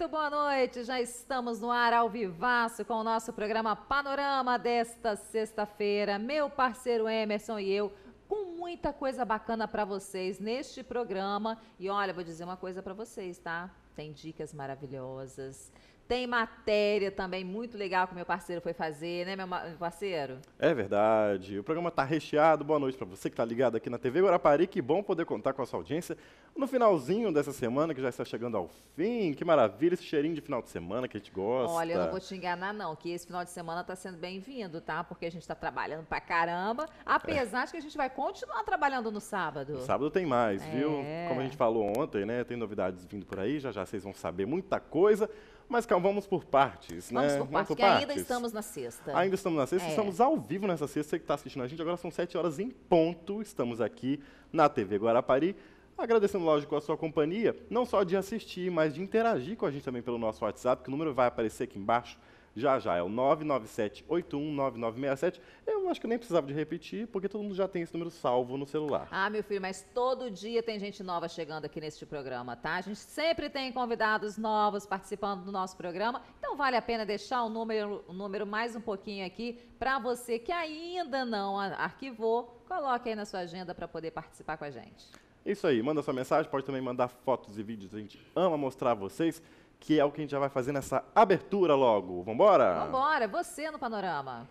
Muito boa noite, já estamos no ar ao vivaço com o nosso programa Panorama desta sexta-feira. Meu parceiro Emerson e eu com muita coisa bacana para vocês neste programa. E olha, vou dizer uma coisa para vocês, tá? Tem dicas maravilhosas, tem matéria também muito legal que meu parceiro foi fazer, né, meu parceiro? É verdade. O programa está recheado. Boa noite para você que está ligado aqui na TV Guarapari. Que bom poder contar com a sua audiência no finalzinho dessa semana, que já está chegando ao fim. Que maravilha esse cheirinho de final de semana que a gente gosta. Olha, eu não vou te enganar, não, que esse final de semana está sendo bem-vindo, tá? Porque a gente está trabalhando para caramba, apesar é. de que a gente vai continuar trabalhando no sábado. No sábado tem mais, é. viu? Como a gente falou ontem, né? Tem novidades vindo por aí, já já vocês vão saber muita coisa. Mas calma, vamos por partes, né? vamos né? Por vamos por partes, ainda estamos na sexta. Ainda estamos na sexta, é. estamos ao vivo nessa sexta, você que está assistindo a gente, agora são sete horas em ponto, estamos aqui na TV Guarapari, agradecendo, lógico, a sua companhia, não só de assistir, mas de interagir com a gente também pelo nosso WhatsApp, que o número vai aparecer aqui embaixo, já já. É o 997-819967. Eu acho que eu nem precisava de repetir, porque todo mundo já tem esse número salvo no celular. Ah, meu filho, mas todo dia tem gente nova chegando aqui neste programa, tá? A gente sempre tem convidados novos participando do nosso programa. Então vale a pena deixar o número, o número mais um pouquinho aqui para você que ainda não arquivou. Coloque aí na sua agenda para poder participar com a gente. Isso aí, manda sua mensagem, pode também mandar fotos e vídeos, a gente ama mostrar a vocês que é o que a gente já vai fazer nessa abertura logo. Vambora? Vambora, você no panorama.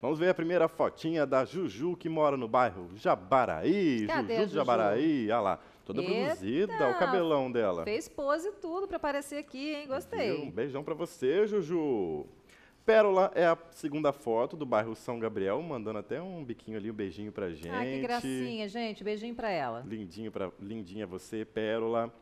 Vamos ver a primeira fotinha da Juju, que mora no bairro Jabaraí. Cadê Juju, Jabaraí, olha ah lá. Toda Eita, produzida, o cabelão dela. Fez pose e tudo para aparecer aqui, hein? Gostei. Um beijão para você, Juju. Pérola é a segunda foto do bairro São Gabriel, mandando até um biquinho ali, um beijinho pra gente. Ah, que gracinha, gente. Beijinho pra ela. Lindinho pra, lindinha você, Pérola.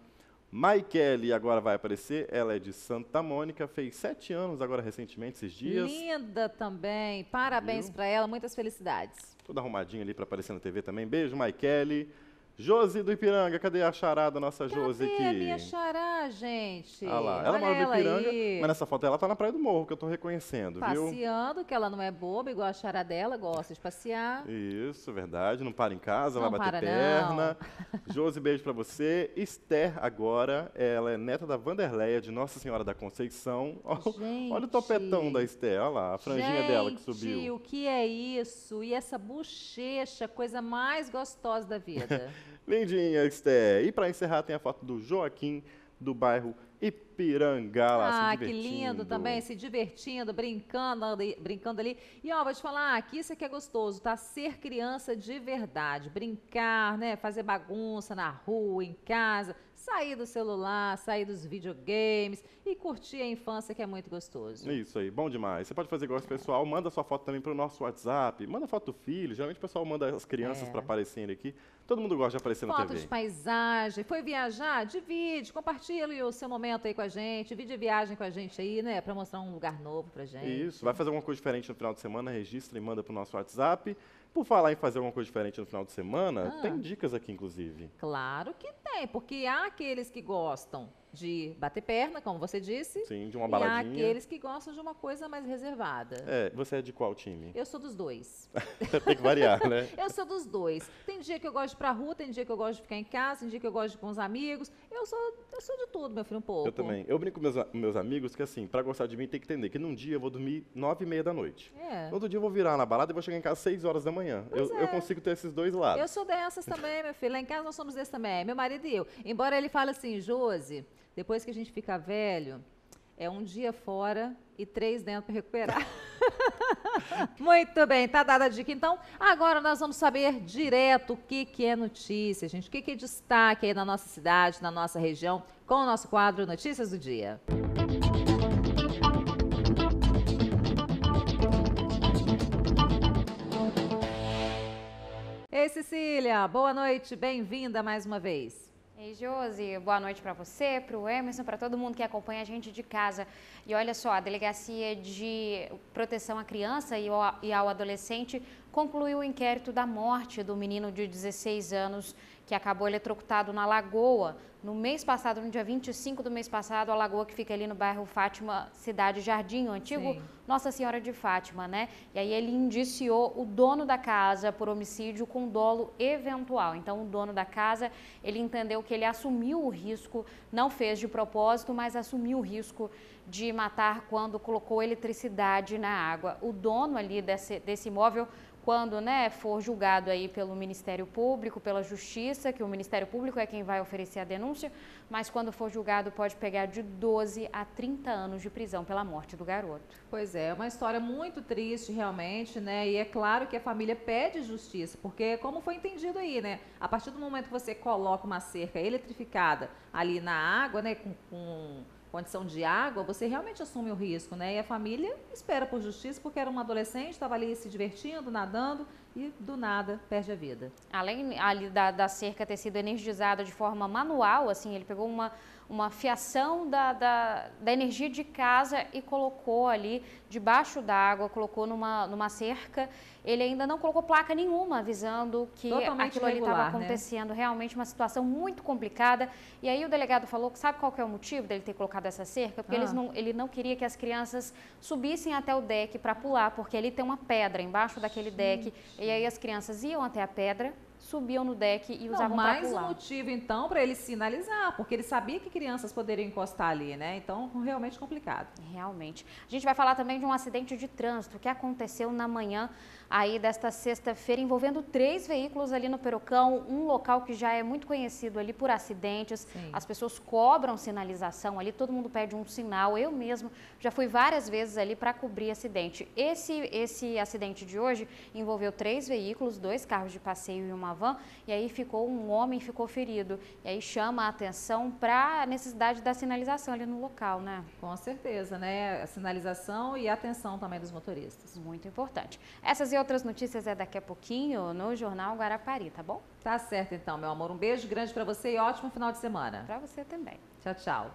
Maikele agora vai aparecer, ela é de Santa Mônica, fez sete anos agora recentemente, esses dias. Linda também, parabéns para ela, muitas felicidades. Toda arrumadinha ali para aparecer na TV também. Beijo, Maikele. Josi do Ipiranga, cadê a chará da nossa cadê Josi aqui? Cadê a minha chará, gente? Olha ah lá, ela Olha mora no Ipiranga, aí. mas nessa foto ela tá na Praia do Morro, que eu tô reconhecendo, Passeando, viu? Passeando, que ela não é boba, igual a chará dela, gosta de passear. Isso, verdade, não para em casa, não vai bater para, perna. Não. Josi, beijo para você. Esther agora, ela é neta da Vanderleia, de Nossa Senhora da Conceição. Gente. Olha o topetão da Esther, olha lá, a franjinha gente, dela que subiu. Gente, o que é isso? E essa bochecha, coisa mais gostosa da vida. Lindinha, Esté. E para encerrar, tem a foto do Joaquim, do bairro Ipiranga, lá, ah, que lindo também, se divertindo, brincando, brincando ali. E ó, vou te falar, aqui isso aqui é gostoso, tá? Ser criança de verdade, brincar, né? Fazer bagunça na rua, em casa, sair do celular, sair dos videogames e curtir a infância, que é muito gostoso. Isso aí, bom demais. Você pode fazer igual esse pessoal, manda sua foto também para o nosso WhatsApp, manda foto do filho, geralmente o pessoal manda as crianças é. para aparecerem aqui. Todo mundo gosta de aparecer foto na TV. Foto de paisagem, foi viajar, divide, compartilha o seu momento aí com a gente, a viagem com a gente aí, né, para mostrar um lugar novo para gente. Isso, vai fazer alguma coisa diferente no final de semana, registra e manda para o nosso WhatsApp. Por falar em fazer alguma coisa diferente no final de semana, ah. tem dicas aqui, inclusive. Claro que tem, porque há aqueles que gostam de bater perna, como você disse. Sim, de uma baladinha. E aqueles que gostam de uma coisa mais reservada. É, você é de qual time? Eu sou dos dois. tem que variar, né? eu sou dos dois. Tem dia que eu gosto de ir pra rua, tem dia que eu gosto de ficar em casa, tem dia que eu gosto de ir com os amigos. Eu sou, eu sou de tudo, meu filho, um pouco. Eu também. Eu brinco com meus, meus amigos que, assim, para gostar de mim tem que entender que num dia eu vou dormir nove e meia da noite. É. Outro dia eu vou virar na balada e vou chegar em casa às seis horas da manhã. Eu, é. eu, consigo ter esses dois lados. Eu sou dessas também, meu filho. Lá em casa nós somos desses também, meu marido e eu. Embora ele fale assim, Josi, depois que a gente fica velho, é um dia fora e três dentro para recuperar. Muito bem, tá dada a dica. Então, agora nós vamos saber direto o que, que é notícia, gente. O que, que é destaque aí na nossa cidade, na nossa região, com o nosso quadro Notícias do Dia. Ei, Cecília, boa noite, bem-vinda mais uma vez. E Josi, boa noite para você, para o Emerson, para todo mundo que acompanha a gente de casa. E olha só, a Delegacia de Proteção à Criança e ao Adolescente concluiu o inquérito da morte do menino de 16 anos que acabou eletrocutado na Lagoa no mês passado, no dia 25 do mês passado, a Lagoa que fica ali no bairro Fátima, Cidade Jardim, o antigo Sim. Nossa Senhora de Fátima, né? E aí ele indiciou o dono da casa por homicídio com dolo eventual. Então o dono da casa, ele entendeu que ele assumiu o risco, não fez de propósito, mas assumiu o risco de matar quando colocou eletricidade na água. O dono ali desse, desse imóvel quando né, for julgado aí pelo Ministério Público, pela Justiça, que o Ministério Público é quem vai oferecer a denúncia, mas quando for julgado pode pegar de 12 a 30 anos de prisão pela morte do garoto. Pois é, é uma história muito triste realmente, né? E é claro que a família pede justiça, porque como foi entendido aí, né? A partir do momento que você coloca uma cerca eletrificada ali na água, né, com, com condição de água, você realmente assume o risco, né? E a família espera por justiça porque era uma adolescente, estava ali se divertindo, nadando e do nada perde a vida. Além ali da, da cerca ter sido energizada de forma manual, assim, ele pegou uma uma fiação da, da, da energia de casa e colocou ali debaixo d'água, colocou numa, numa cerca. Ele ainda não colocou placa nenhuma avisando que Totalmente aquilo ali estava né? acontecendo. Né? Realmente uma situação muito complicada. E aí o delegado falou que sabe qual que é o motivo dele ter colocado essa cerca? Porque ah. não, ele não queria que as crianças subissem até o deck para pular, porque ali tem uma pedra embaixo daquele Gente. deck. E aí as crianças iam até a pedra, subiam no deck e usavam Não, mais um motivo então para ele sinalizar, porque ele sabia que crianças poderiam encostar ali, né? Então, realmente complicado. Realmente. A gente vai falar também de um acidente de trânsito que aconteceu na manhã aí desta sexta-feira envolvendo três veículos ali no Perocão, um local que já é muito conhecido ali por acidentes. Sim. As pessoas cobram sinalização ali, todo mundo pede um sinal. Eu mesmo já fui várias vezes ali para cobrir acidente. Esse esse acidente de hoje envolveu três veículos, dois carros de passeio e uma van, e aí ficou um homem ficou ferido. E aí chama a atenção para a necessidade da sinalização ali no local, né? Com certeza, né? A sinalização e a atenção também dos motoristas. Muito importante. Essas e outras notícias é daqui a pouquinho no Jornal Guarapari, tá bom? Tá certo então, meu amor. Um beijo grande para você e ótimo final de semana. Para você também. Tchau, tchau.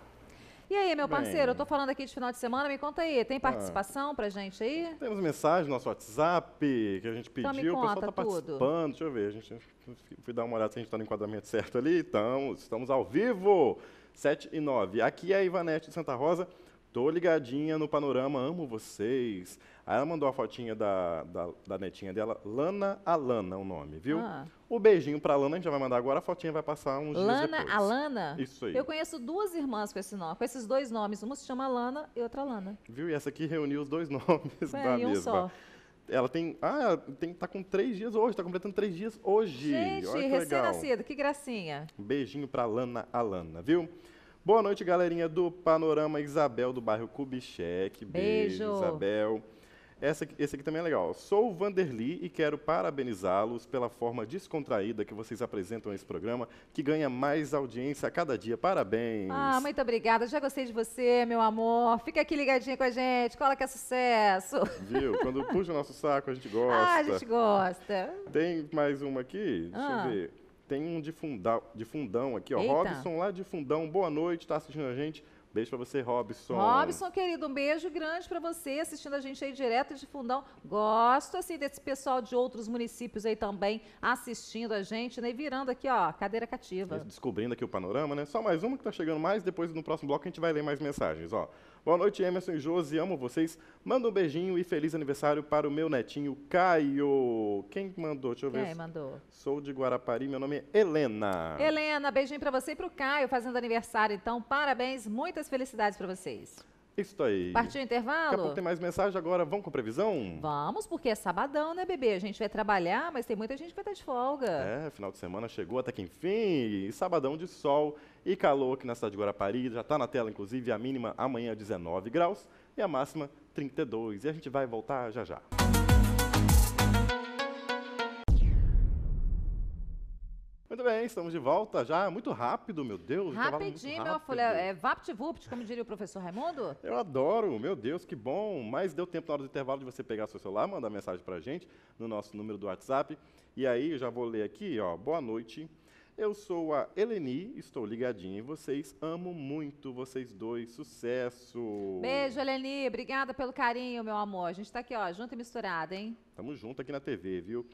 E aí, meu parceiro, Bem, eu tô falando aqui de final de semana, me conta aí, tem ah. participação ah, pra gente aí? Temos mensagem no nosso WhatsApp que a gente então, pediu, então o pessoal tá participando, deixa eu ver, a gente fui dar uma olhada se a gente tá no enquadramento certo ali, então, estamos ao vivo, 7 e 9. Aqui é a Ivanete de Santa Rosa, Tô ligadinha no panorama, amo vocês. Aí ela mandou a fotinha da, da, da netinha dela, Lana Alana, o nome, viu? Ah. O beijinho pra Lana, a gente já vai mandar agora, a fotinha vai passar uns Lana, dias depois. Lana Alana? Isso aí. Eu conheço duas irmãs com esse nome, com esses dois nomes. Uma se chama Lana e outra Lana. Viu? E essa aqui reuniu os dois nomes é, da e um Só. Ela tem. Ah, tem, tá com três dias hoje, tá completando três dias hoje. Gente, recém-nascido, que gracinha. beijinho pra Lana Alana, viu? Boa noite, galerinha do Panorama Isabel, do bairro Kubitschek. Beijo, Beijo Isabel. Essa, esse aqui também é legal. Sou o Vanderly e quero parabenizá-los pela forma descontraída que vocês apresentam esse programa, que ganha mais audiência a cada dia. Parabéns. Ah, muito obrigada. Já gostei de você, meu amor. Fica aqui ligadinho com a gente. Cola que é sucesso. Viu? Quando puxa o nosso saco, a gente gosta. Ah, a gente gosta. Tem mais uma aqui? Deixa ah. eu ver. Tem um de fundão, de fundão aqui, ó. Eita. Robson lá de fundão. Boa noite, está assistindo a gente. Beijo para você, Robson. Robson, querido, um beijo grande para você, assistindo a gente aí direto de Fundão. Gosto, assim, desse pessoal de outros municípios aí também assistindo a gente, né? E virando aqui, ó, cadeira cativa. Descobrindo aqui o panorama, né? Só mais uma que tá chegando mais, depois no próximo bloco a gente vai ler mais mensagens, ó. Boa noite, Emerson e Josi, amo vocês. Manda um beijinho e feliz aniversário para o meu netinho Caio. Quem mandou? Deixa eu ver. Quem mandou? Sou de Guarapari, meu nome é Helena. Helena, beijinho para você e para o Caio, fazendo aniversário. Então, parabéns, muitas felicidades para vocês. Isso aí. Partiu o intervalo? Daqui a pouco tem mais mensagem agora. Vamos com previsão? Vamos, porque é sabadão, né, bebê? A gente vai trabalhar, mas tem muita gente que vai estar de folga. É, final de semana chegou até que enfim. E sabadão de sol e calor aqui na cidade de Guarapari, já está na tela, inclusive, a mínima amanhã 19 graus e a máxima 32. E a gente vai voltar já já. Muito bem, estamos de volta já, muito rápido, meu Deus. Rapidinho, meu filho, é vapt-vupt, como diria o professor Raimundo. Eu adoro, meu Deus, que bom. Mas deu tempo na hora do intervalo de você pegar seu celular, mandar mensagem para a gente no nosso número do WhatsApp. E aí, eu já vou ler aqui, ó, boa noite. Eu sou a Eleni, estou ligadinha em vocês. Amo muito vocês dois. Sucesso! Beijo, Eleni. Obrigada pelo carinho, meu amor. A gente está aqui, ó, junto e misturado, hein? Tamo junto aqui na TV, viu?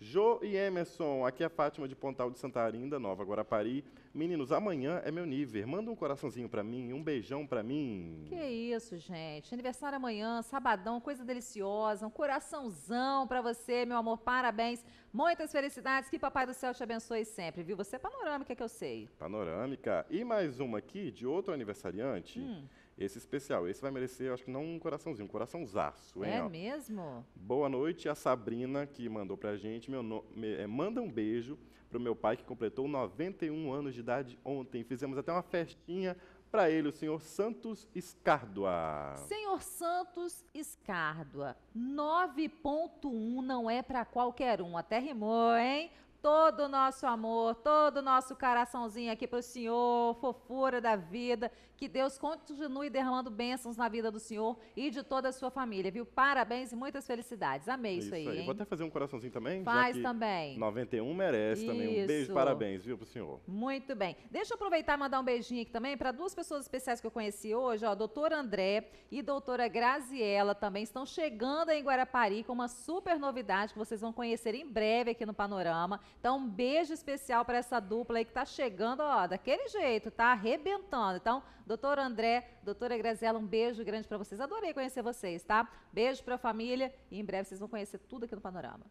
Jo e Emerson, aqui é a Fátima de Pontal de Santarém, da Nova Guarapari. Meninos, amanhã é meu nível. Manda um coraçãozinho para mim, um beijão para mim. Que isso, gente. Aniversário amanhã, sabadão, coisa deliciosa. Um coraçãozão para você, meu amor. Parabéns. Muitas felicidades. Que Papai do Céu te abençoe sempre, viu? Você é panorâmica que eu sei. Panorâmica. E mais uma aqui de outro aniversariante. Hum. Esse especial, esse vai merecer, acho que não um coraçãozinho, um coraçãozaço, hein? É ó. mesmo? Boa noite a Sabrina, que mandou pra gente. Meu no... Me... É, manda um beijo para o meu pai, que completou 91 anos de idade ontem. Fizemos até uma festinha para ele, o senhor Santos Escárdua. Senhor Santos Escárdua, 9.1 não é para qualquer um, até rimou, hein? todo o nosso amor, todo o nosso coraçãozinho aqui para o Senhor, fofura da vida. Que Deus continue derramando bênçãos na vida do Senhor e de toda a sua família, viu? Parabéns e muitas felicidades. Amei é isso, isso aí. Hein? Vou até fazer um coraçãozinho também. Faz também. 91 merece isso. também. Um beijo, parabéns, viu, para o Senhor. Muito bem. Deixa eu aproveitar e mandar um beijinho aqui também para duas pessoas especiais que eu conheci hoje, ó, doutor André e doutora Graziela também estão chegando em Guarapari com uma super novidade que vocês vão conhecer em breve aqui no Panorama. Então, um beijo especial para essa dupla aí que está chegando, ó, daquele jeito, tá arrebentando. Então, doutor André, doutora Graziela, um beijo grande para vocês. Adorei conhecer vocês, tá? Beijo para a família e em breve vocês vão conhecer tudo aqui no Panorama.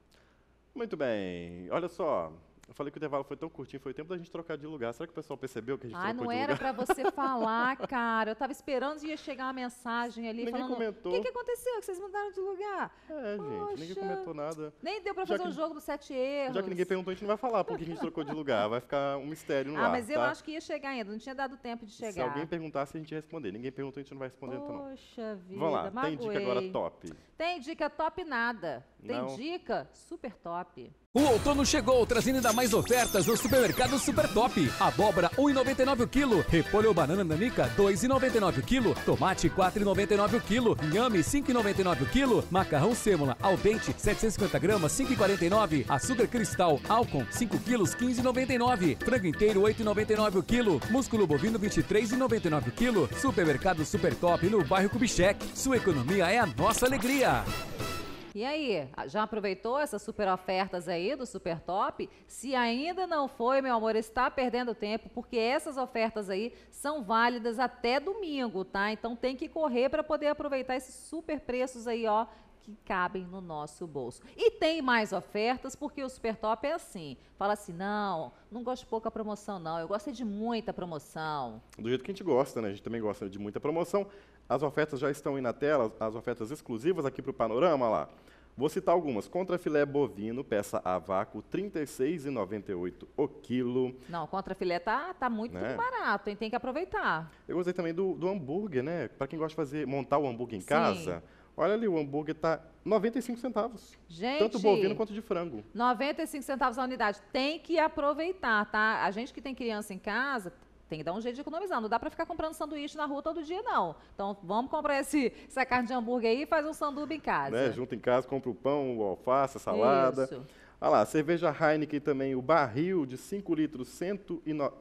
Muito bem. Olha só, eu falei que o intervalo foi tão curtinho, foi o tempo da gente trocar de lugar. Será que o pessoal percebeu que a gente ah, trocou de lugar? Ah, não era para você falar, cara. Eu estava esperando que ia chegar uma mensagem ali ninguém falando, comentou. O que, que aconteceu que vocês mudaram de lugar? É, Poxa, gente, ninguém comentou nada. Nem deu para fazer o um jogo dos sete erros. Já que ninguém perguntou, a gente não vai falar porque a gente trocou de lugar. Vai ficar um mistério no ah, ar. Ah, mas eu tá? acho que ia chegar ainda. Não tinha dado tempo de chegar. Se alguém perguntasse, a gente ia responder. Ninguém perguntou, a gente não vai responder, Poxa então, não. Poxa vida, Vamos lá, magoei. tem dica agora top. Tem dica top nada. Tem Não. dica super top. O outono chegou, trazendo ainda mais ofertas no supermercado Super Top. Abóbora, 1,99 o quilo. Repolho banana nanica, 2,99 o quilo. Tomate, 4,99 o quilo. Inhame, 5,99 o quilo. Macarrão sêmola, al dente, 750 gramas, 5,49. Açúcar cristal, Alcon, 5 quilos, 15,99. Frango inteiro, 8,99 o quilo. Músculo bovino, 23,99 o quilo. Supermercado Super Top, no bairro Kubitschek. Sua economia é a nossa alegria. E aí, já aproveitou essas super ofertas aí do Super Top? Se ainda não foi, meu amor, está perdendo tempo, porque essas ofertas aí são válidas até domingo, tá? Então tem que correr para poder aproveitar esses super preços aí, ó, que cabem no nosso bolso. E tem mais ofertas, porque o Super Top é assim. Fala assim, não, não gosto de pouca promoção, não. Eu gosto é de muita promoção. Do jeito que a gente gosta, né? A gente também gosta de muita promoção. As ofertas já estão aí na tela, as ofertas exclusivas aqui para o panorama lá. Vou citar algumas. Contra filé bovino, peça a vácuo, R$ 36,98 o quilo. Não, contra filé tá, tá muito né? barato, hein? Tem que aproveitar. Eu gostei também do, do hambúrguer, né? Para quem gosta de fazer, montar o hambúrguer em Sim. casa, Olha ali, o hambúrguer tá 95 centavos. Gente, tanto bovino quanto de frango. 95 centavos a unidade. Tem que aproveitar, tá? A gente que tem criança em casa, tem que dar um jeito de economizar. Não dá para ficar comprando sanduíche na rua todo dia, não. Então, vamos comprar esse, essa carne de hambúrguer aí e faz um sanduíche em né, casa. Né? Junta em casa, compra o pão, o alface, a salada. Isso. Olha lá, cerveja Heineken também, o barril de 5 litros, R$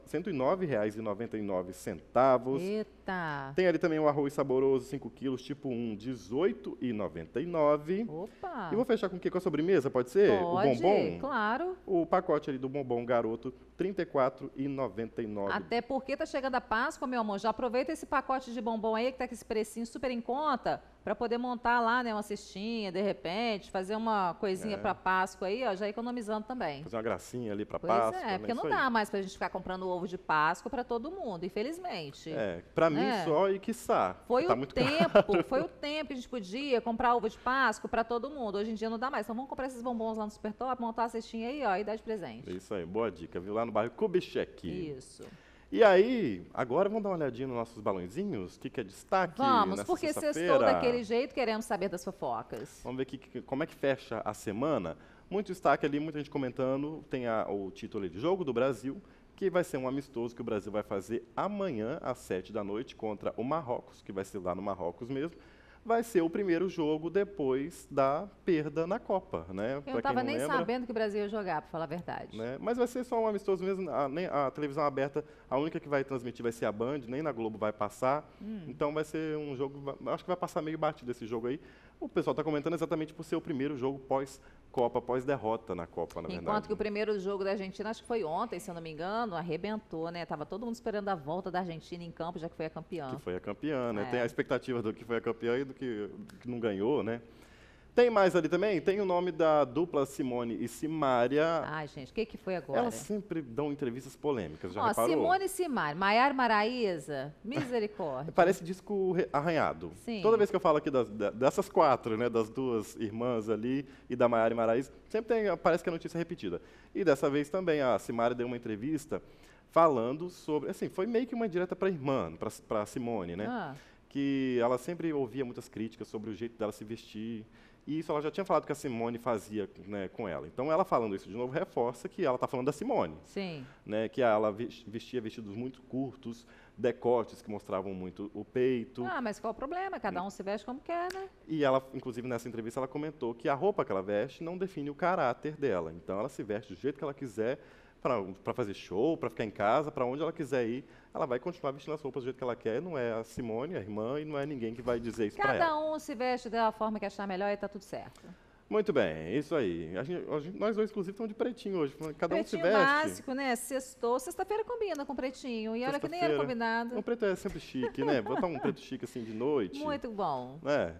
109,99. Eita! Tem ali também o arroz saboroso, 5 quilos, tipo 1, R$ 18,99. Opa! E vou fechar com o quê? Com a sobremesa, pode ser? Pode, o bombom? claro. O pacote ali do bombom garoto, R$ 34,99. Até porque tá chegando a Páscoa, meu amor, já aproveita esse pacote de bombom aí que tá com esse precinho super em conta para poder montar lá, né, uma cestinha, de repente, fazer uma coisinha é. para Páscoa aí, ó, já economizando também. Fazer uma gracinha ali para Páscoa. Pois é, porque né? não dá aí. mais para a gente ficar comprando ovo de Páscoa para todo mundo, infelizmente. É, para mim é. só e que Foi tá o tempo, caro. foi o tempo que a gente podia comprar ovo de Páscoa para todo mundo. Hoje em dia não dá mais. Então vamos comprar esses bombons lá no Super montar a cestinha aí, ó, e dar de presente. É isso aí, boa dica, viu? Lá no bairro Kubitschek. Isso. E aí, agora vamos dar uma olhadinha nos nossos balãozinhos, o que, que é destaque Vamos, porque se estou daquele jeito, queremos saber das fofocas. Vamos ver que, como é que fecha a semana. Muito destaque ali, muita gente comentando, tem a, o título de Jogo do Brasil, que vai ser um amistoso que o Brasil vai fazer amanhã às 7 da noite contra o Marrocos, que vai ser lá no Marrocos mesmo vai ser o primeiro jogo depois da perda na Copa, né? Eu não estava nem lembra, sabendo que o Brasil ia jogar, para falar a verdade. Né? Mas vai ser só um amistoso mesmo, a, nem, a, televisão aberta, a única que vai transmitir vai ser a Band, nem na Globo vai passar. Hum. Então vai ser um jogo, acho que vai passar meio batido esse jogo aí. O pessoal está comentando exatamente por ser o primeiro jogo pós Copa, pós derrota na Copa, na Enquanto verdade. Enquanto que o né? primeiro jogo da Argentina, acho que foi ontem, se eu não me engano, arrebentou, né? Tava todo mundo esperando a volta da Argentina em campo, já que foi a campeã. Que foi a campeã, né? É. Tem a expectativa do que foi a campeã e do que, do que não ganhou, né? Tem mais ali também? Tem o nome da dupla Simone e Simária. Ai, gente, o que, que foi agora? Elas sempre dão entrevistas polêmicas, já Ó, reparou? Simone e Simária, Maiar Maraíza, misericórdia. Parece disco arranhado. Sim. Toda vez que eu falo aqui das, dessas quatro, né, das duas irmãs ali e da Maiara e Maraíza, sempre tem, parece que a notícia é repetida. E dessa vez também, a Simária deu uma entrevista falando sobre, assim, foi meio que uma direta para a irmã, para Simone, né? Ah. Que ela sempre ouvia muitas críticas sobre o jeito dela se vestir, e isso ela já tinha falado que a Simone fazia né, com ela. Então, ela falando isso de novo reforça que ela está falando da Simone. Sim. Né, que ela vestia vestidos muito curtos, decotes que mostravam muito o peito. Ah, mas qual o problema? Cada um se veste como quer, né? E ela, inclusive, nessa entrevista, ela comentou que a roupa que ela veste não define o caráter dela. Então, ela se veste do jeito que ela quiser, para fazer show, para ficar em casa, para onde ela quiser ir, ela vai continuar vestindo as roupas do jeito que ela quer. Não é a Simone, a irmã, e não é ninguém que vai dizer isso para ela. Cada um se veste da forma que achar melhor e está tudo certo. Muito bem, isso aí. A gente, a gente, nós dois, inclusive, estamos de pretinho hoje. Cada pretinho um se veste. básico, né? Sextou. Sexta-feira combina com pretinho. E olha que nem era combinado. O preto é sempre chique, né? Botar um preto chique assim de noite. Muito bom. Né?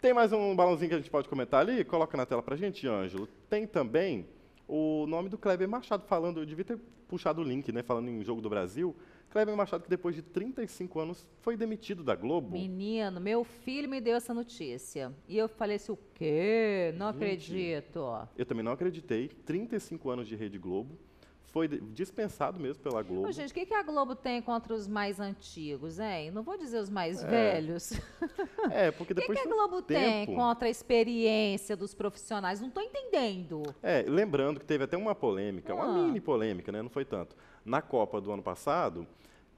Tem mais um balãozinho que a gente pode comentar ali? Coloca na tela pra gente, Ângelo. Tem também o nome do Kleber Machado, falando, eu devia ter puxado o link, né, falando em Jogo do Brasil, Kleber Machado, que depois de 35 anos foi demitido da Globo. Menino, meu filho me deu essa notícia. E eu falei assim, o quê? Não Gente, acredito. Eu também não acreditei. 35 anos de Rede Globo foi dispensado mesmo pela Globo. Ô, gente, o que, que a Globo tem contra os mais antigos, hein? Não vou dizer os mais é. velhos. É, porque depois. O que, que a Globo tempo... tem contra a experiência dos profissionais? Não estou entendendo. É, lembrando que teve até uma polêmica, ah. uma mini polêmica, né? Não foi tanto. Na Copa do ano passado,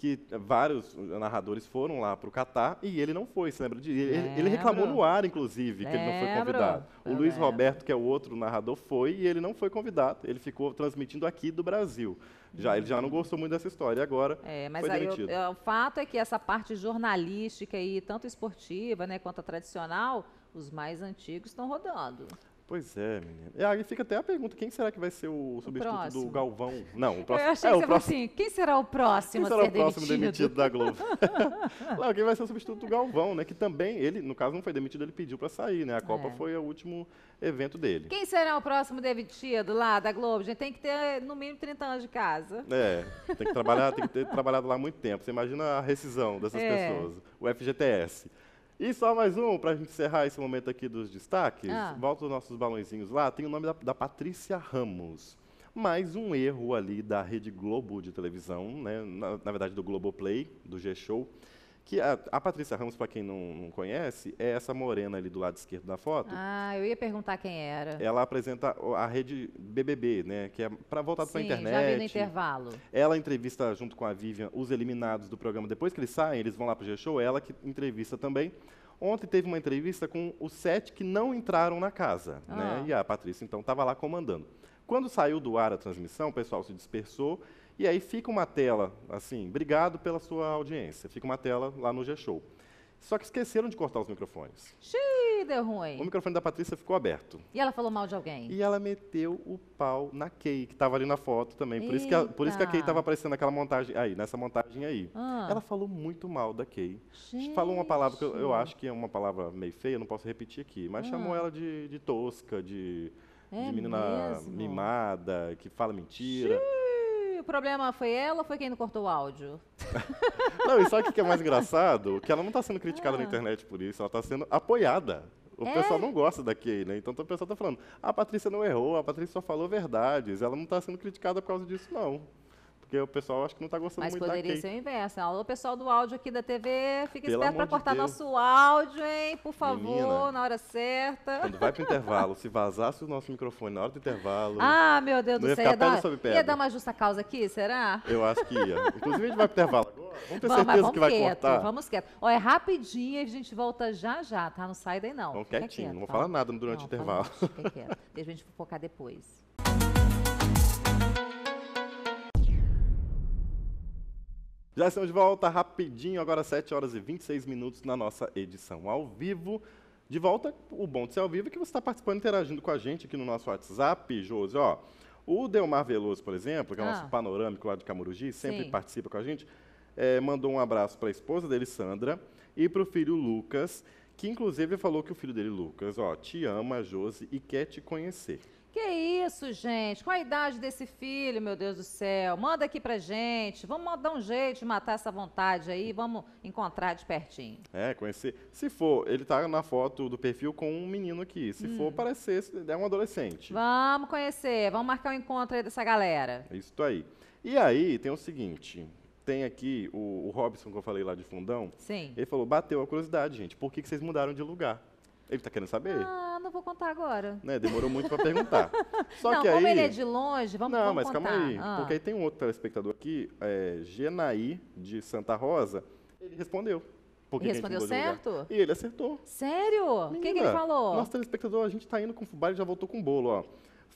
que vários eh, narradores foram lá para o Catar e ele não foi, você lembra? De, ele, ele, reclamou no ar, inclusive, que ele não foi convidado. O Eu Luiz lembro. Roberto, que é o outro narrador, foi e ele não foi convidado. Ele ficou transmitindo aqui do Brasil. Já, ele já não uhum. gostou muito dessa história e agora é, mas foi demitido. É, o fato é que essa parte jornalística aí tanto esportiva né, quanto a tradicional, os mais antigos estão rodando. Pois é, menina. E aí fica até a pergunta, quem será que vai ser o substituto do Galvão? Não, o próximo. Eu achei é, que você falou assim, quem será o próximo Quem será o próximo demitido, demitido da Globo? quem vai ser o substituto do Galvão, né? Que também, ele, no caso, não foi demitido, ele pediu para sair, né? A Copa é. foi o último evento dele. Quem será o próximo demitido lá da Globo? A gente tem que ter, no mínimo, 30 anos de casa. É, tem que trabalhar, tem que ter trabalhado lá muito tempo. Você imagina a rescisão dessas é. pessoas. O FGTS. E só mais um, para a gente encerrar esse momento aqui dos destaques. Ah. Volta os nossos balãozinhos lá. Tem o nome da, da Patrícia Ramos mais um erro ali da Rede Globo de televisão, né? na, na verdade do Globoplay, do G-Show, que a, a Patrícia Ramos, para quem não, não, conhece, é essa morena ali do lado esquerdo da foto. Ah, eu ia perguntar quem era. Ela apresenta a rede BBB, né? Que é para voltado para a internet. Já vi no intervalo. Ela entrevista junto com a Vivian os eliminados do programa. Depois que eles saem, eles vão lá para o G-Show. Ela que entrevista também. Ontem teve uma entrevista com os sete que não entraram na casa, né? ah. né? E a Patrícia então estava lá comandando. Quando saiu do ar a transmissão, o pessoal se dispersou e aí fica uma tela, assim, obrigado pela sua audiência. Fica uma tela lá no G-Show. Só que esqueceram de cortar os microfones. Xiii, deu ruim. O microfone da Patrícia ficou aberto. E ela falou mal de alguém? E ela meteu o pau na Kay, que estava ali na foto também. Por isso, que a, por isso que a Kay estava aparecendo naquela montagem aí, nessa montagem aí. Ah. Ela falou muito mal da Kay. Gente. Falou uma palavra que eu, eu, acho que é uma palavra meio feia, não posso repetir aqui. Mas ah. chamou ela de, de tosca, de, é de menina mesmo? mimada, que fala mentira. Xiii o problema foi ela ou foi quem não cortou o áudio? não, e sabe o que é mais engraçado? Que ela não está sendo criticada ah. na internet por isso, ela está sendo apoiada. O é? pessoal não gosta da Kay, né? Então o pessoal está falando, ah, a Patrícia não errou, a Patrícia só falou verdades, ela não está sendo criticada por causa disso, não. Porque o pessoal acho que não está gostando Mas muito daqui. Mas poderia ser o inverso. Alô, pessoal do áudio aqui da TV, fica Pelo esperto para cortar de nosso áudio, hein? Por favor, Menina, na hora certa. Quando vai para o intervalo, se vazasse o nosso microfone na hora do intervalo... Ah, meu Deus do céu, ia, dar, ia dar uma justa causa aqui, será? Eu acho que ia. Inclusive, a gente vai para o intervalo agora. Vamos ter certeza vamos que vai quieto, cortar. Vamos quieto. Ó, é rapidinho e a gente volta já já, tá? Não sai daí não. Vamos quietinho, quieto, não vou falar tá? nada durante não, o intervalo. Fica quieto. Deixa a gente focar depois. Já estamos de volta rapidinho, agora 7 horas e 26 minutos na nossa edição ao vivo. De volta, o bom de ser ao vivo é que você está participando, interagindo com a gente aqui no nosso WhatsApp, Josi, ó. O Delmar Veloso, por exemplo, que é o ah. nosso panorâmico lá de Camurugi, sempre Sim. participa com a gente, é, mandou um abraço para a esposa dele, Sandra, e para o filho Lucas, que inclusive falou que o filho dele, Lucas, ó, te ama, Josi, e quer te conhecer. Que isso, gente? Qual a idade desse filho, meu Deus do céu? Manda aqui pra gente. Vamos dar um jeito de matar essa vontade aí. Vamos encontrar de pertinho. É, conhecer. Se for, ele tá na foto do perfil com um menino aqui. Se hum. for, parecer, é um adolescente. Vamos conhecer. Vamos marcar um encontro aí dessa galera. É isso aí. E aí, tem o seguinte. Tem aqui o, o Robson, que eu falei lá de fundão. Sim. Ele falou, bateu a curiosidade, gente. Por que, que vocês mudaram de lugar? Ele tá querendo saber? Ah, não vou contar agora. Né? Demorou muito para perguntar. Só não, que como ele é de longe, vamos Não, vamos mas contar. calma aí. Ah. Porque aí tem um outro telespectador aqui, é, Genaí, de Santa Rosa. Ele respondeu. Porque respondeu certo? E ele acertou. Sério? O que, que, ele falou? Nosso telespectador, a gente tá indo com fubá, e já voltou com bolo, ó.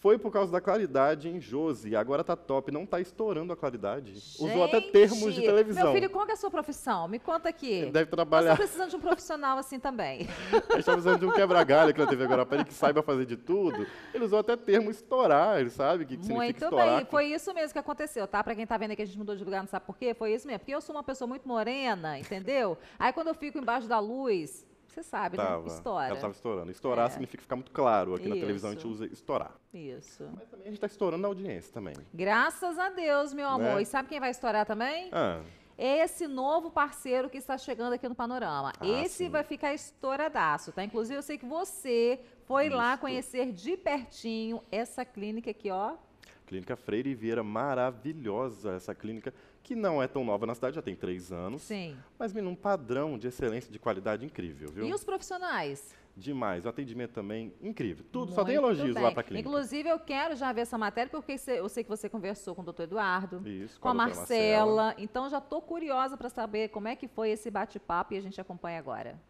Foi por causa da claridade em Josi. Agora tá top, não tá estourando a claridade. Gente, Usou até termos de televisão. Meu filho, qual é a sua profissão? Me conta aqui. Ele deve trabalhar. Você precisando de um profissional assim também. Ele tá precisando de um quebra-galho que na TV ele que saiba fazer de tudo. Ele usou até termo estourar, ele sabe o que, que significa muito estourar. Muito bem, foi isso mesmo que aconteceu, tá? Para quem tá vendo que a gente mudou de lugar, não sabe por quê? Foi isso mesmo. Porque eu sou uma pessoa muito morena, entendeu? Aí quando eu fico embaixo da luz, você sabe, né? tava, né? Estoura. Ela estava estourando. Estourar é. significa ficar muito claro. Aqui Isso. na televisão a gente usa estourar. Isso. Mas também a gente está estourando a audiência também. Graças a Deus, meu né? amor. Né? E sabe quem vai estourar também? Ah. É esse novo parceiro que está chegando aqui no Panorama. Ah, Esse sim. vai ficar estouradaço, tá? Inclusive, eu sei que você foi Isso. lá conhecer de pertinho essa clínica aqui, ó. Clínica Freire Vieira, maravilhosa essa clínica que não é tão nova na cidade, já tem três anos. Sim. Mas um padrão de excelência, de qualidade incrível, viu? E os profissionais? Demais. O atendimento também incrível. Tudo, Muito só tem elogios bem. lá para a clínica. Inclusive, eu quero já ver essa matéria, porque eu sei que você conversou com o doutor Eduardo, Isso, com a, a Marcela. Marcela. Então, já estou curiosa para saber como é que foi esse bate-papo e a gente acompanha agora.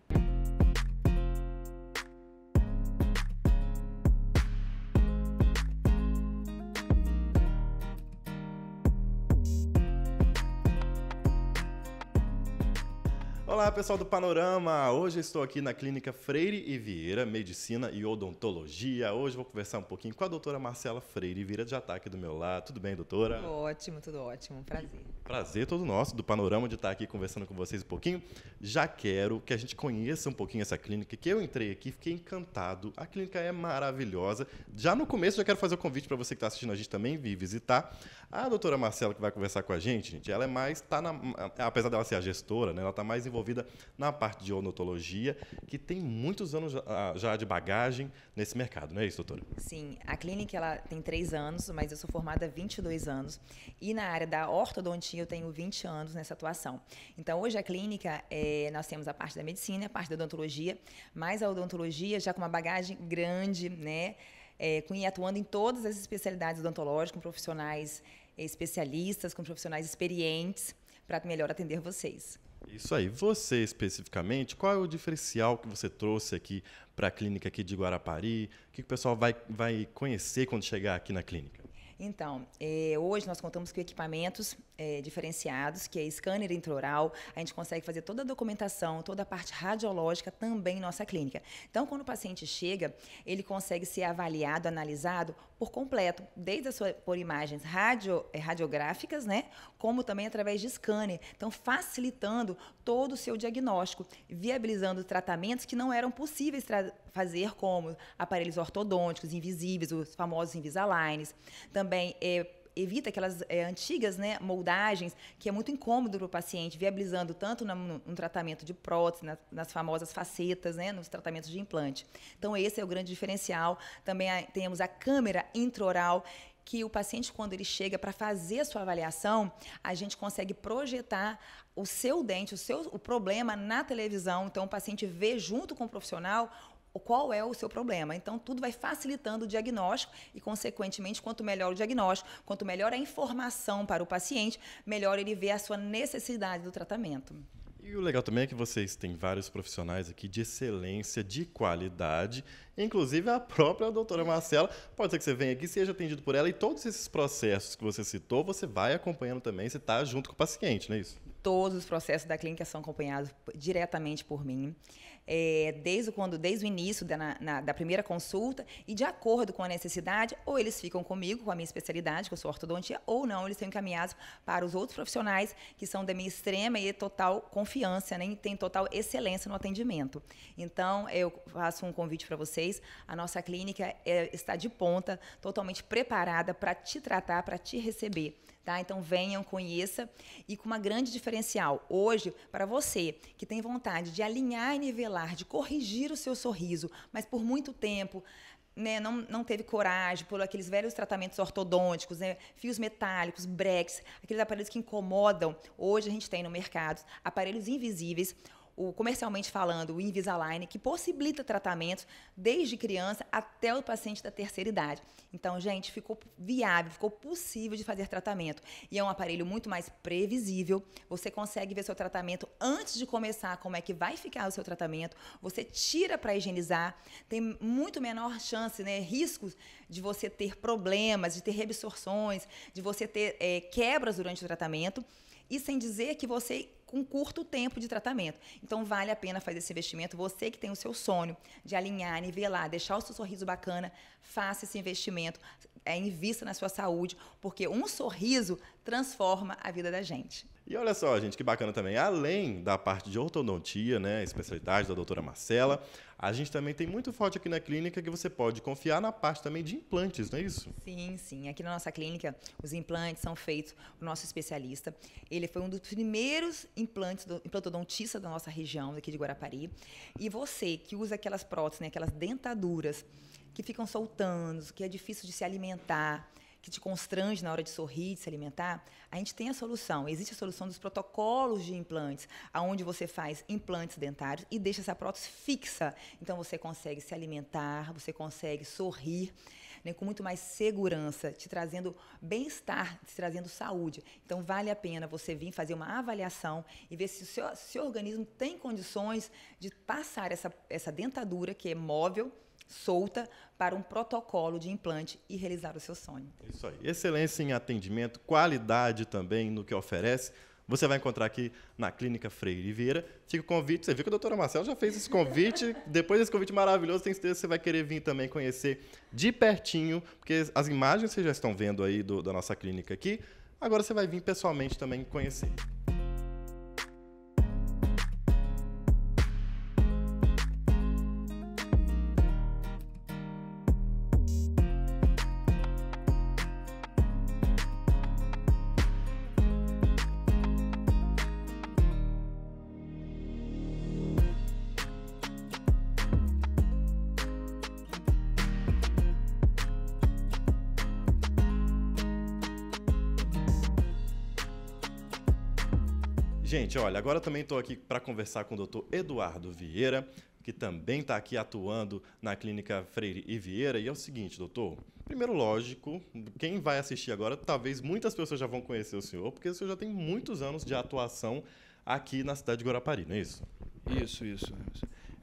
Olá, pessoal do Panorama! Hoje estou aqui na Clínica Freire e Vieira, Medicina e Odontologia. Hoje vou conversar um pouquinho com a doutora Marcela Freire e Vieira, já está aqui do meu lado. Tudo bem, doutora? Tudo ótimo, tudo ótimo. Prazer. Prazer todo nosso do Panorama de estar tá aqui conversando com vocês um pouquinho. Já quero que a gente conheça um pouquinho essa clínica, que eu entrei aqui fiquei encantado. A clínica é maravilhosa. Já no começo, já quero fazer o um convite para você que está assistindo a gente também vir visitar. A doutora Marcela, que vai conversar com a gente, gente, ela é mais, tá na, apesar dela ser a gestora, né, ela está mais envolvida envolvida na parte de odontologia, que tem muitos anos ah, já de bagagem nesse mercado, não é isso, doutora? Sim, a clínica ela tem três anos, mas eu sou formada há 22 anos. E na área da ortodontia eu tenho 20 anos nessa atuação. Então, hoje a clínica, é, nós temos a parte da medicina, a parte da odontologia, mas a odontologia já com uma bagagem grande, né? É, atuando em todas as especialidades odontológicas, com profissionais eh, especialistas, com profissionais experientes para melhor atender vocês. Isso aí. Você especificamente, qual é o diferencial que você trouxe aqui para a clínica aqui de Guarapari? O que o pessoal vai, vai conhecer quando chegar aqui na clínica? Então, eh, hoje nós contamos com equipamentos eh, diferenciados, que é scanner intraoral, a gente consegue fazer toda a documentação, toda a parte radiológica também em nossa clínica. Então, quando o paciente chega, ele consegue ser avaliado, analisado por completo, desde a sua, por imagens radio, eh, radiográficas, né, como também através de scanner. Então, facilitando todo o seu diagnóstico, viabilizando tratamentos que não eram possíveis tra fazer como aparelhos ortodônticos, invisíveis, os famosos Invisalines. Também é, evita aquelas é, antigas né, moldagens que é muito incômodo para o paciente, viabilizando tanto no, no tratamento de prótese, na, nas famosas facetas, né, nos tratamentos de implante. Então, esse é o grande diferencial. Também a, ah, temos a câmera intraoral, que o paciente, quando ele chega para fazer a sua avaliação, a gente consegue projetar o seu dente, o seu o problema na televisão. Então, o paciente vê junto com o profissional qual é o seu problema. Então, tudo vai facilitando o diagnóstico e, consequentemente, quanto melhor o diagnóstico, quanto melhor a informação para o paciente, melhor ele vê a sua necessidade do tratamento. E o legal também é que vocês têm vários profissionais aqui de excelência, de qualidade, inclusive a própria doutora Marcela. Pode ser que você venha aqui, seja atendido por ela e todos esses processos que você citou, você vai acompanhando também, você está junto com o paciente, não é isso? Todos os processos da clínica são acompanhados diretamente por mim é, desde, quando, desde o início da, na, da primeira consulta e de acordo com a necessidade, ou eles ficam comigo, com a minha especialidade, que eu sou ortodontia, ou não, eles são encaminhados para os outros profissionais que são da minha extrema e total confiança, né, e tem total excelência no atendimento. Então, eu faço um convite para vocês, a nossa clínica é, está de ponta, totalmente preparada para te tratar, para te receber. Tá? Então venham, conheça e com uma grande diferencial. Hoje, para você que tem vontade de alinhar e nivelar, de corrigir o seu sorriso, mas por muito tempo né, não, não, teve coragem por aqueles velhos tratamentos ortodônticos, né, fios metálicos, breques, aqueles aparelhos que incomodam. Hoje a gente tem no mercado aparelhos invisíveis o comercialmente falando, o Invisalign, que possibilita tratamentos desde criança até o paciente da terceira idade. Então, gente, ficou viável, ficou possível de fazer tratamento. E é um aparelho muito mais previsível. Você consegue ver seu tratamento antes de começar, como é que vai ficar o seu tratamento. Você tira para higienizar. Tem muito menor chance, né, riscos de você ter problemas, de ter reabsorções, de você ter é, quebras durante o tratamento. E sem dizer que você com curto tempo de tratamento. Então vale a pena fazer esse investimento. Você que tem o seu sonho de alinhar, nivelar, deixar o seu sorriso bacana, faça esse investimento, é, invista na sua saúde, porque um sorriso transforma a vida da gente. E olha só, gente, que bacana também. Além da parte de ortodontia, né, especialidade da doutora Marcela, a gente também tem muito forte aqui na clínica que você pode confiar na parte também de implantes, não é isso? Sim, sim. Aqui na nossa clínica, os implantes são feitos o nosso especialista. Ele foi um dos primeiros implantes do, implantodontista da nossa região, aqui de Guarapari. E você que usa aquelas próteses, né, aquelas dentaduras que ficam soltando, que é difícil de se alimentar, que te constrange na hora de sorrir, de se alimentar, a gente tem a solução. Existe a solução dos protocolos de implantes, aonde você faz implantes dentários e deixa essa prótese fixa. Então você consegue se alimentar, você consegue sorrir, né, com muito mais segurança, te trazendo bem-estar, te trazendo saúde. Então vale a pena você vir fazer uma avaliação e ver se o seu, seu organismo tem condições de passar essa, essa dentadura que é móvel solta para um protocolo de implante e realizar o seu sonho. Isso aí. Excelência em atendimento, qualidade também no que oferece. Você vai encontrar aqui na Clínica Freire Oliveira. Fica o convite. Você viu que a doutora Marcela já fez esse convite. Depois desse convite maravilhoso, tenho certeza que você vai querer vir também conhecer de pertinho, porque as imagens vocês já estão vendo aí do, da nossa clínica aqui. Agora você vai vir pessoalmente também conhecer. Gente, olha, agora também estou aqui para conversar com o doutor Eduardo Vieira, que também está aqui atuando na clínica Freire e Vieira. E é o seguinte, doutor. Primeiro, lógico, quem vai assistir agora, talvez muitas pessoas já vão conhecer o senhor, porque o senhor já tem muitos anos de atuação aqui na cidade de Guarapari, não é isso? Isso, isso.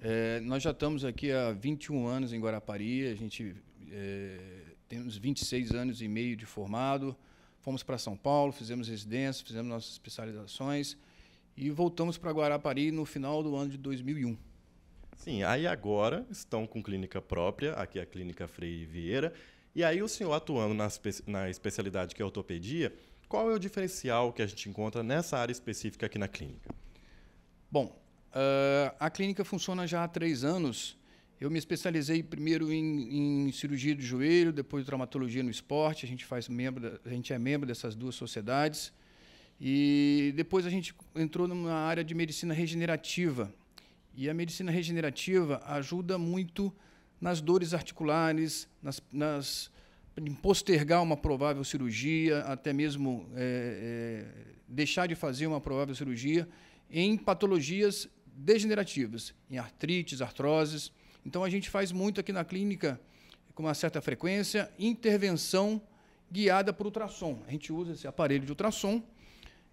É, nós já estamos aqui há 21 anos em Guarapari, a gente é, tem uns 26 anos e meio de formado. Fomos para São Paulo, fizemos residência, fizemos nossas especializações e voltamos para Guarapari no final do ano de 2001. Sim, aí agora estão com clínica própria, aqui é a Clínica Frei Vieira. E aí o senhor atuando na, espe na especialidade que é ortopedia, qual é o diferencial que a gente encontra nessa área específica aqui na clínica? Bom, uh, a clínica funciona já há três anos. Eu me especializei primeiro em, em, cirurgia do joelho, depois traumatologia no esporte. A gente faz membro, a gente é membro dessas duas sociedades. E depois a gente entrou numa área de medicina regenerativa. E a medicina regenerativa ajuda muito nas dores articulares, nas, nas em postergar uma provável cirurgia, até mesmo é, é, deixar de fazer uma provável cirurgia em patologias degenerativas, em artrites, artroses. Então a gente faz muito aqui na clínica, com uma certa frequência, intervenção guiada por ultrassom. A gente usa esse aparelho de ultrassom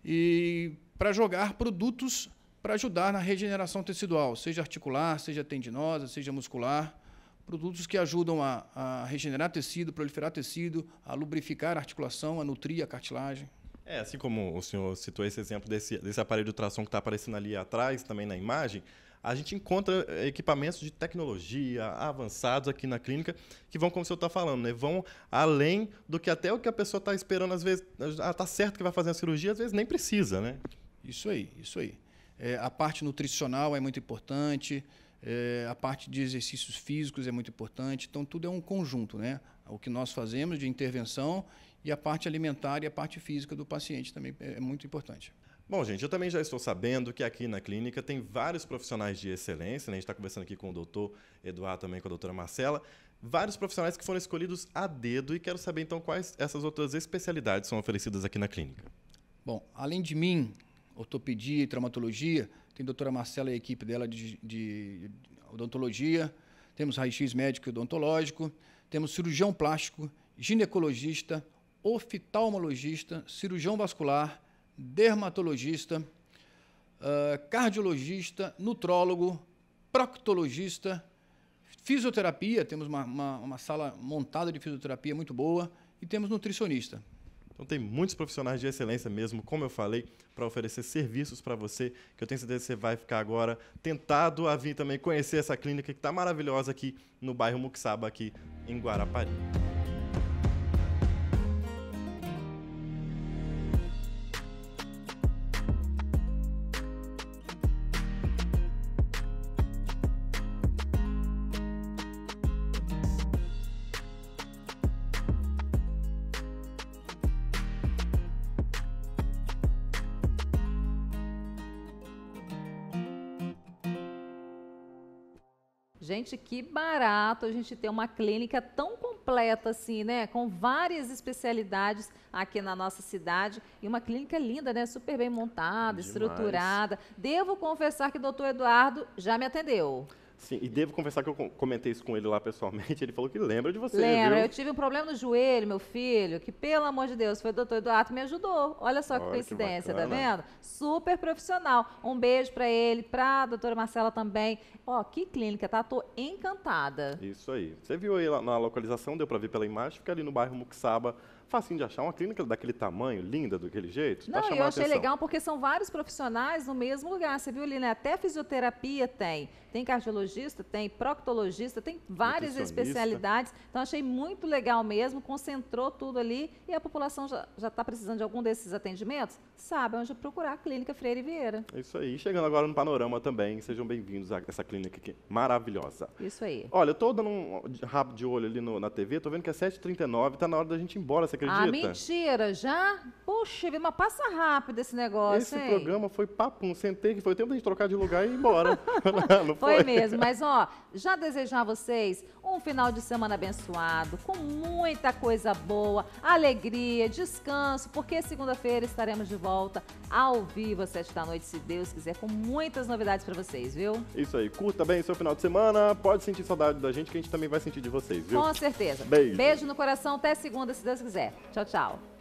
e para jogar produtos para ajudar na regeneração tecidual, seja articular, seja tendinosa, seja muscular, produtos que ajudam a, a regenerar tecido, proliferar tecido, a lubrificar a articulação, a nutrir a cartilagem. É, assim como o senhor citou esse exemplo desse, desse aparelho de tração que está aparecendo ali atrás, também na imagem, a gente encontra eh, equipamentos de tecnologia avançados aqui na clínica que vão, como o senhor está falando, né, vão além do que até o que a pessoa está esperando, às vezes, está certo que vai fazer a cirurgia, às vezes nem precisa, né? Isso aí, isso aí. É, a parte nutricional é muito importante, é, a parte de exercícios físicos é muito importante, então tudo é um conjunto, né? O que nós fazemos de intervenção e a parte alimentar e a parte física do paciente também é, é muito importante. Bom, gente, eu também já estou sabendo que aqui na clínica tem vários profissionais de excelência, né? a gente está conversando aqui com o doutor Eduardo, também com a doutora Marcela, vários profissionais que foram escolhidos a dedo e quero saber então quais essas outras especialidades são oferecidas aqui na clínica. Bom, além de mim, ortopedia e traumatologia, tem a doutora Marcela e a equipe dela de, de odontologia, temos raio-x médico e odontológico, temos cirurgião plástico, ginecologista, oftalmologista, cirurgião vascular, dermatologista, uh, cardiologista, nutrólogo, proctologista, fisioterapia, temos uma, uma, uma, sala montada de fisioterapia muito boa e temos nutricionista. Então tem muitos profissionais de excelência mesmo, como eu falei, para oferecer serviços para você, que eu tenho certeza que você vai ficar agora tentado a vir também conhecer essa clínica que está maravilhosa aqui no bairro Muxaba, aqui em Guarapari. barato a gente ter uma clínica tão completa assim, né? Com várias especialidades aqui na nossa cidade e uma clínica linda, né? Super bem montada, Demais. estruturada. Devo confessar que o doutor Eduardo já me atendeu. Sim, e devo confessar que eu comentei isso com ele lá pessoalmente. Ele falou que lembra de você. Lembra, viu? eu tive um problema no joelho, meu filho, que pelo amor de Deus, foi o doutor Eduardo me ajudou. Olha só Olha, que coincidência, que tá vendo? Super profissional. Um beijo para ele, para a doutora Marcela também. Ó, que clínica, tá? Tô encantada. Isso aí. Você viu aí na localização, deu para ver pela imagem, fica ali no bairro Muxaba facinho de achar. Uma clínica daquele tamanho, linda, daquele jeito. Tá Não, eu achei atenção. legal porque são vários profissionais no mesmo lugar. Você viu ali, né? Até fisioterapia tem tem cardiologista, tem proctologista, tem várias especialidades. Então, achei muito legal mesmo, concentrou tudo ali e a população já está precisando de algum desses atendimentos, sabe onde procurar a Clínica Freire Vieira. É isso aí. Chegando agora no panorama também, sejam bem-vindos a essa clínica aqui, maravilhosa. Isso aí. Olha, eu estou dando um rabo de olho ali no, na TV, estou vendo que é 7h39, está na hora da gente ir embora, você ah, acredita? Ah, mentira, já? Puxa, uma passa rápida esse negócio, Esse hein? programa foi papum, sentei, que foi o tempo da gente trocar de lugar e ir embora. Não foi mesmo, mas ó, já desejar a vocês um final de semana abençoado, com muita coisa boa, alegria, descanso, porque segunda-feira estaremos de volta ao vivo às sete da noite, se Deus quiser, com muitas novidades para vocês, viu? Isso aí, curta bem o seu final de semana, pode sentir saudade da gente, que a gente também vai sentir de vocês, viu? Com certeza. Beijo. Beijo no coração, até segunda, se Deus quiser. Tchau, tchau.